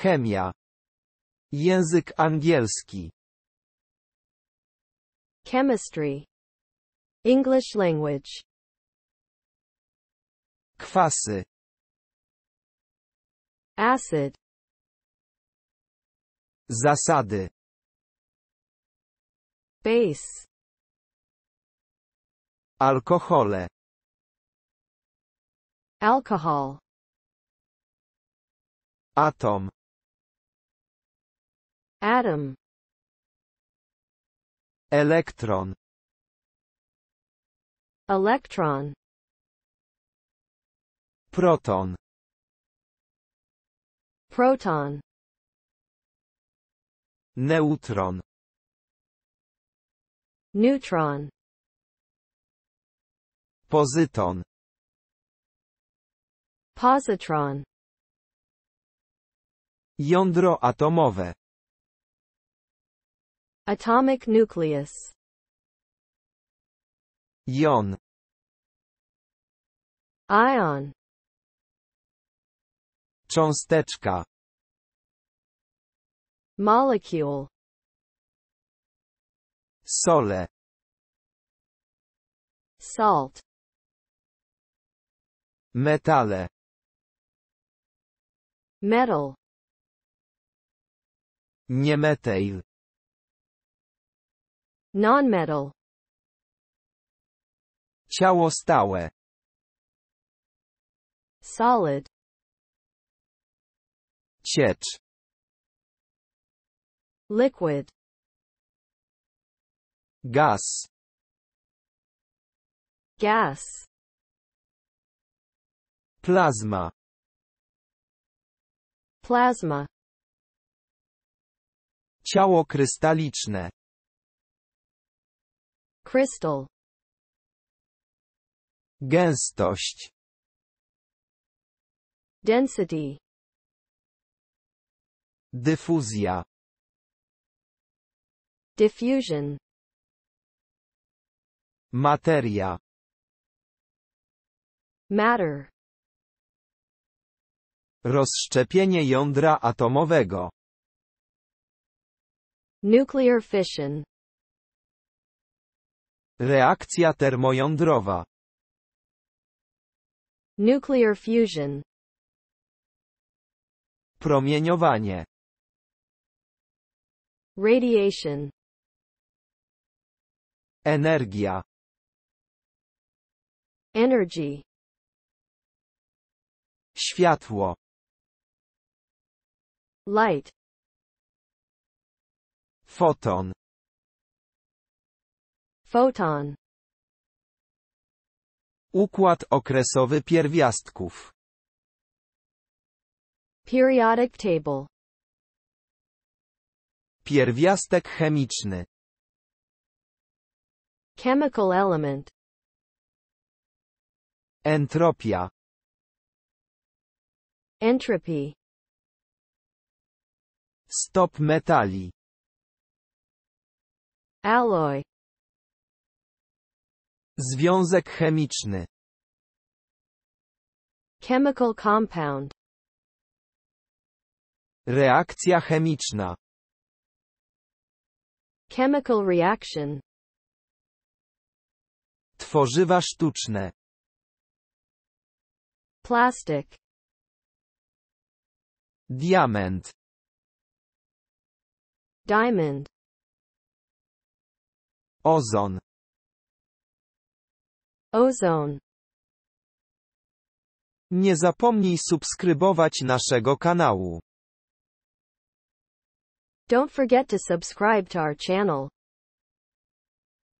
Chemia. Język angielski. Chemistry. English language. Kwasy. Acid. Zasady. Base. Alkohole. Alcohol. Atom. Atom. Elektron. Electron. Proton. Proton. Neutron. Neutron. Pozyton. Positron. Jądro atomowe. Atomic nucleus. Ion. Ion. Cząsteczka. Molecule. Sole. Salt. Metale. Metal. Niemetyl. Nonmetal. Ciało stałe. Solid. Ciecz. Liquid. Gaz. Gas. Plazma. Plasma. Ciało krystaliczne. Crystal. Gęstość. Density. Dyfuzja. Diffusion. Materia. Matter. Rozszczepienie jądra atomowego. Nuclear fission. Reakcja termojądrowa. Nuclear fusion. Promieniowanie. Radiation. Energia. Energy. Światło. Light. Foton. Photon. Układ okresowy pierwiastków. Periodic table. Pierwiastek chemiczny. Chemical element. Entropia. Entropy. Stop metali. Alloy. Związek chemiczny. Chemical compound. Reakcja chemiczna. Chemical reaction. Tworzywa sztuczne. Plastic. Diament. Diamond. Ozon. Ozone. Nie zapomnij subskrybować naszego kanału. Don't forget to subscribe to our channel.